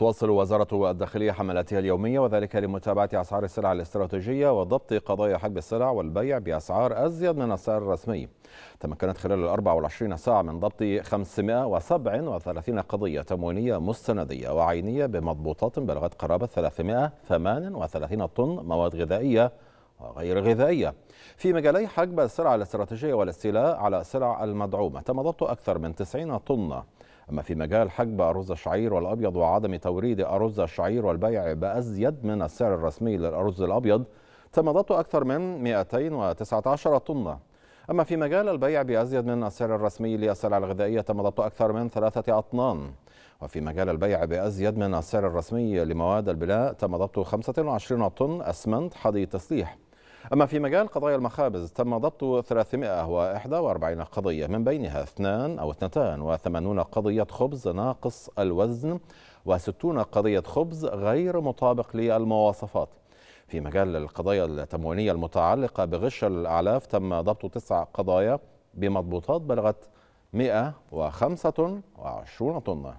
تواصل وزارة الداخلية حملاتها اليومية وذلك لمتابعة أسعار السلع الاستراتيجية وضبط قضايا حجب السلع والبيع بأسعار أزيد من السعر الرسمي تمكنت خلال الأربع 24 ساعة من ضبط 537 قضية تموينية مستندية وعينية بمضبوطات بلغت قرابة 338 طن مواد غذائية وغير غذائية في مجالي حجب السلع الاستراتيجية والاستيلاء على السلع المدعومة تم ضبط أكثر من 90 طن أما في مجال حجب أرز الشعير والأبيض وعدم توريد أرز الشعير والبيع بأزيد من السعر الرسمي للأرز الأبيض تم ضبط أكثر من 219 طنة أما في مجال البيع بأزيد من السعر الرسمي للسلع الغذائية تم ضبط أكثر من ثلاثة أطنان وفي مجال البيع بأزيد من السعر الرسمي لمواد البناء تم ضبط 25 طن أسمنت حديد تسليح أما في مجال قضايا المخابز تم ضبط 341 قضية من بينها اثنان أو 82 قضية خبز ناقص الوزن و60 قضية خبز غير مطابق للمواصفات في مجال القضايا التموينية المتعلقة بغش الأعلاف تم ضبط تسع قضايا بمضبوطات بلغت 125 طن